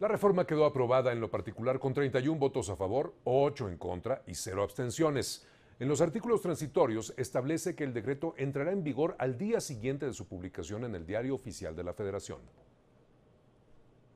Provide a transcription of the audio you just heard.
La reforma quedó aprobada en lo particular con 31 votos a favor, 8 en contra y 0 abstenciones. En los artículos transitorios establece que el decreto entrará en vigor al día siguiente de su publicación en el Diario Oficial de la Federación.